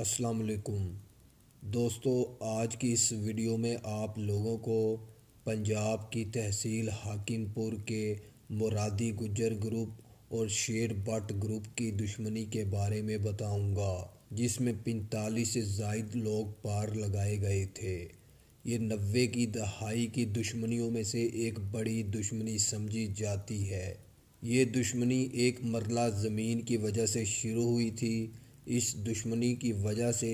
अस्सलाम वालेकुम दोस्तों आज की इस वीडियो में आप लोगों को पंजाब की तहसील हाकिमपुर के मुरादी गुजर ग्रुप और शेर भट्ट ग्रुप की दुश्मनी के बारे में बताऊंगा जिसमें पैंतालीस से जायद लोग पार लगाए गए थे ये नब्बे की दहाई की दुश्मनियों में से एक बड़ी दुश्मनी समझी जाती है ये दुश्मनी एक मरला ज़मीन की वजह से शुरू हुई थी इस दुश्मनी की वजह से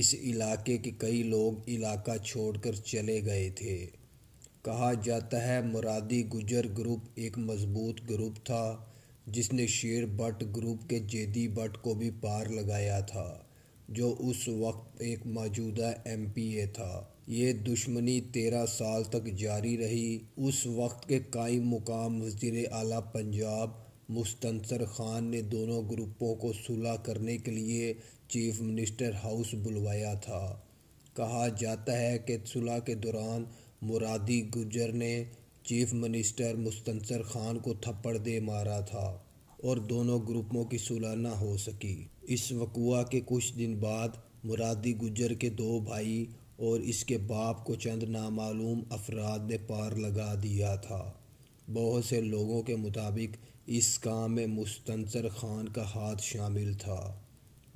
इस इलाके के कई लोग इलाका छोड़कर चले गए थे कहा जाता है मुरादी गुजर ग्रुप एक मजबूत ग्रुप था जिसने शेर भट्ट ग्रुप के जेदी भट्ट को भी पार लगाया था जो उस वक्त एक मौजूदा एमपीए था ये दुश्मनी तेरह साल तक जारी रही उस वक्त के कई मुकाम वजीर अला पंजाब मुस्तंसर खान ने दोनों ग्रुपों को सुलह करने के लिए चीफ मिनिस्टर हाउस बुलवाया था कहा जाता है कि सुलह के दौरान मुरादी गुजर ने चीफ मिनिस्टर मुस्तंसर खान को थप्पड़ दे मारा था और दोनों ग्रुपों की सुलह ना हो सकी इस वकुआ के कुछ दिन बाद मुरादी गुजर के दो भाई और इसके बाप को चंद नामालूम अफराद ने पार लगा दिया था बहुत से लोगों के मुताबिक इस काम में मुस्तंसर ख़ान का हाथ शामिल था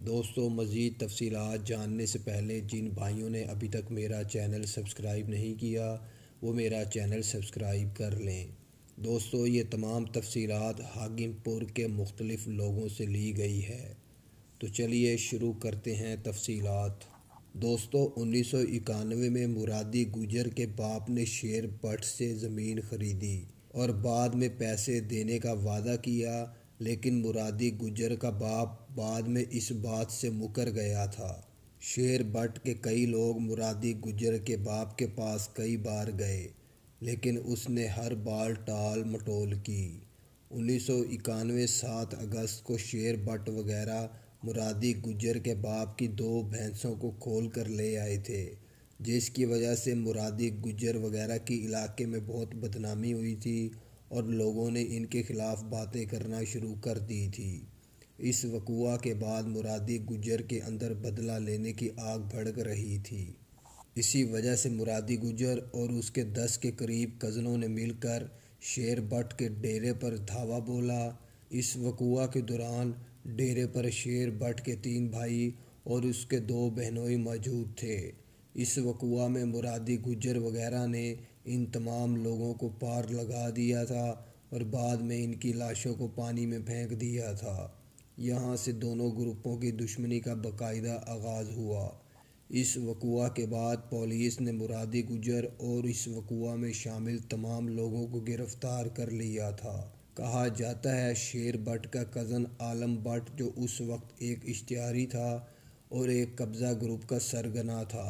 दोस्तों मज़ीद तफसीत जानने से पहले जिन भाइयों ने अभी तक मेरा चैनल सब्सक्राइब नहीं किया वो मेरा चैनल सब्सक्राइब कर लें दोस्तों ये तमाम तफसीत हागिमपुर के मुख्तलिफ लोगों से ली गई है तो चलिए शुरू करते हैं तफसीत दोस्तों उन्नीस सौ इक्यानवे में मुरादी गुजर के बाप ने शेर भट्ट से ज़मीन ख़रीदी और बाद में पैसे देने का वादा किया लेकिन मुरादी गुजर का बाप बाद में इस बात से मुकर गया था शेर भट्ट के कई लोग मुरादी गुजर के बाप के पास कई बार गए लेकिन उसने हर बार टाल मटोल की उन्नीस सौ इक्यानवे सात अगस्त को शेर भट्ट वगैरह मुरादी गुजर के बाप की दो भैंसों को खोल कर ले आए थे जिसकी वजह से मुरादी गुजर वगैरह की इलाके में बहुत बदनामी हुई थी और लोगों ने इनके ख़िलाफ़ बातें करना शुरू कर दी थी इस वकुआ के बाद मुरादी गुजर के अंदर बदला लेने की आग भड़क रही थी इसी वजह से मुरादी गुजर और उसके दस के करीब कज़नों ने मिलकर शेर भट्ट के डेरे पर धावा बोला इस वकुआ के दौरान डेरे पर शेर भट्ट के तीन भाई और उसके दो बहनोई मौजूद थे इस वकुआ में मुरादी गुजर वगैरह ने इन तमाम लोगों को पार लगा दिया था और बाद में इनकी लाशों को पानी में फेंक दिया था यहाँ से दोनों ग्रुपों की दुश्मनी का बाकायदा आगाज़ हुआ इस वकुआ के बाद पुलिस ने मुरादी गुजर और इस वकुआ में शामिल तमाम लोगों को गिरफ्तार कर लिया था कहा जाता है शेर भट्ट का कज़न आलम भट्ट जो उस वक्त एक इश्तारी था और एक कब्ज़ा ग्रुप का सरगना था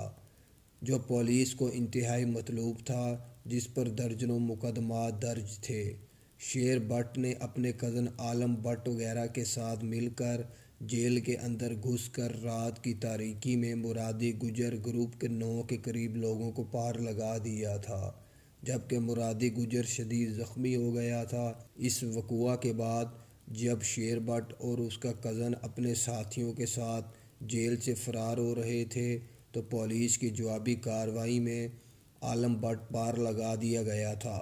जो पुलिस को इंतहाई मतलूब था जिस पर दर्जनों मुकदमा दर्ज थे शेर भट्ट ने अपने कज़न आलम भट्ट वगैरह के साथ मिलकर जेल के अंदर घुसकर रात की तारीकी में मुरादी गुजर ग्रुप के नौ के करीब लोगों को पार लगा दिया था जबकि मुरादी गुजर शदीद ज़ख्मी हो गया था इस वकुआ के बाद जब शेर भट्ट और उसका कज़न अपने साथियों के साथ जेल से फ़रार हो रहे थे तो पुलिस की जवाबी कार्रवाई में आलम भट्ट पार लगा दिया गया था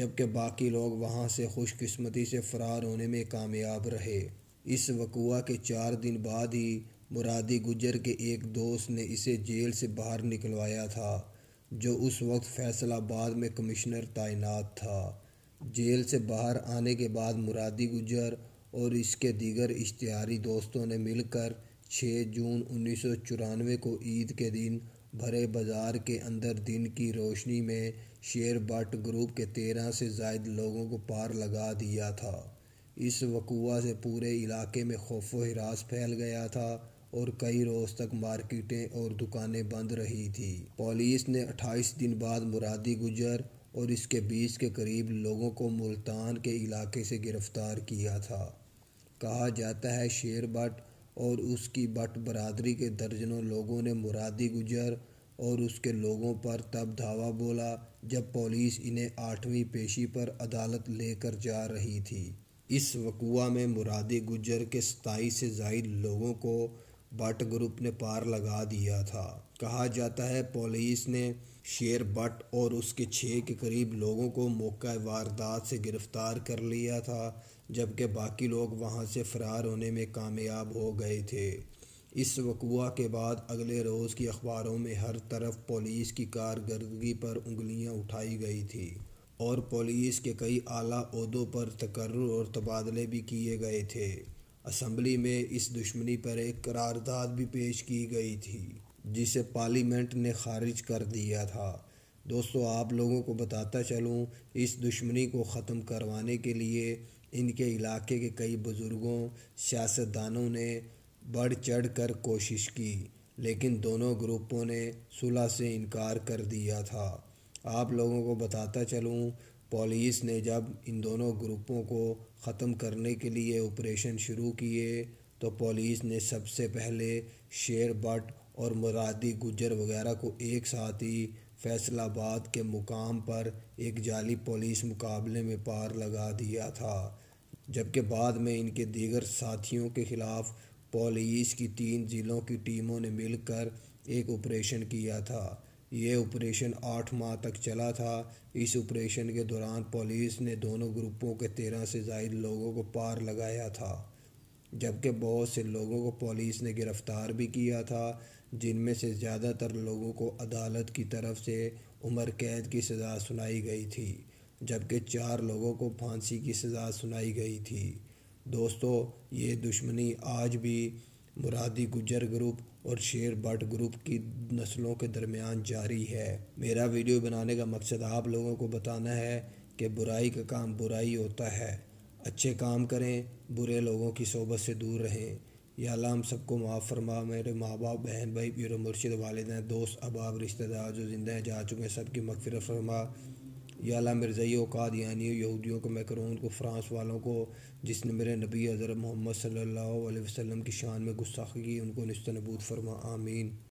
जबकि बाकी लोग वहाँ से खुशकस्मती से फ़रार होने में कामयाब रहे इस वकुआ के चार दिन बाद ही मुरादी गुजर के एक दोस्त ने इसे जेल से बाहर निकलवाया था जो उस वक्त फैसलाबाद में कमिश्नर तैनात था जेल से बाहर आने के बाद मुरादी गुजर और इसके दीगर इश्तारी दोस्तों ने मिलकर 6 जून उन्नीस को ईद के दिन भरे बाजार के अंदर दिन की रोशनी में शेयर बट ग्रुप के तेरह से जायद लोगों को पार लगा दिया था इस वकूआ से पूरे इलाके में खौफ हरास फैल गया था और कई रोज़ तक मार्केटें और दुकानें बंद रही थी पुलिस ने 28 दिन बाद मुरादी गुजर और इसके बीस के करीब लोगों को मुल्तान के इलाके से गिरफ्तार किया था कहा जाता है शेर बट और उसकी बट बरदरी के दर्जनों लोगों ने मुरादी गुजर और उसके लोगों पर तब धावा बोला जब पुलिस इन्हें आठवीं पेशी पर अदालत लेकर जा रही थी इस वकुआ में मुरादी गुजर के सताई से जायद लोगों को बट ग्रुप ने पार लगा दिया था कहा जाता है पुलिस ने शेर बट और उसके छः के करीब लोगों को मौका वारदात से गिरफ्तार कर लिया था जबकि बाकी लोग वहाँ से फ़रार होने में कामयाब हो गए थे इस वकूआ के बाद अगले रोज़ की अखबारों में हर तरफ पुलिस की कारकर्दगी पर उंगलियां उठाई गई थी और पुलिस के कई आला अहदों पर तकर और तबादले भी किए गए थे असम्बली में इस दुश्मनी पर एक करारदाद भी पेश की गई थी जिसे पार्लियामेंट ने खारिज कर दिया था दोस्तों आप लोगों को बताता चलूँ इस दुश्मनी को ख़त्म करवाने के लिए इनके इलाके के कई बुज़ुर्गों सियासतदानों ने बढ़ चढ़ कर कोशिश की लेकिन दोनों ग्रुपों ने सुलह से इनकार कर दिया था आप लोगों को बताता चलूँ पुलिस ने जब इन दोनों ग्रुपों को ख़त्म करने के लिए ऑपरेशन शुरू किए तो पुलिस ने सबसे पहले शेर भट्ट और मुरादी गुजर वगैरह को एक साथ ही फैसलाबाद के मुकाम पर एक जाली पुलिस मुकाबले में पार लगा दिया था जबकि बाद में इनके दीगर साथियों के खिलाफ पुलिस की तीन ज़िलों की टीमों ने मिलकर एक ऑपरेशन किया था ये ऑपरेशन आठ माह तक चला था इस ऑपरेशन के दौरान पुलिस ने दोनों ग्रुपों के तेरह से जायद लोगों को पार लगाया था जबकि बहुत से लोगों को पुलिस ने गिरफ़्तार भी किया था जिनमें से ज़्यादातर लोगों को अदालत की तरफ से उम्र कैद की सज़ा सुनाई गई थी जबकि चार लोगों को फांसी की सज़ा सुनाई गई थी दोस्तों ये दुश्मनी आज भी मुरादी गुजर ग्रुप और शेर भट ग्रुप की नस्लों के दरमियान जारी है मेरा वीडियो बनाने का मकसद आप लोगों को बताना है कि बुराई का काम बुराई होता है अच्छे काम करें बुरे लोगों की सोबत से दूर रहें या अल्लाह हम सबको माफ़ फरमा मेरे माँ बाप बहन भाई पीर मुर्शद हैं दोस्त अबाब रिश्तेदार जो जिंदा हैं जा चुके हैं सब की मगफरत फरमा या अल्लाह मिर्ज़ई औकात यानी यहूदियों को मैकरून को फ्रांस वालों को जिसने मेरे नबी हज़रत मोहम्मद सल्लल्लाहु अलैहि वसल्लम की शान में गुस्साखी की उनको नस्त नबूत फरमा आमीन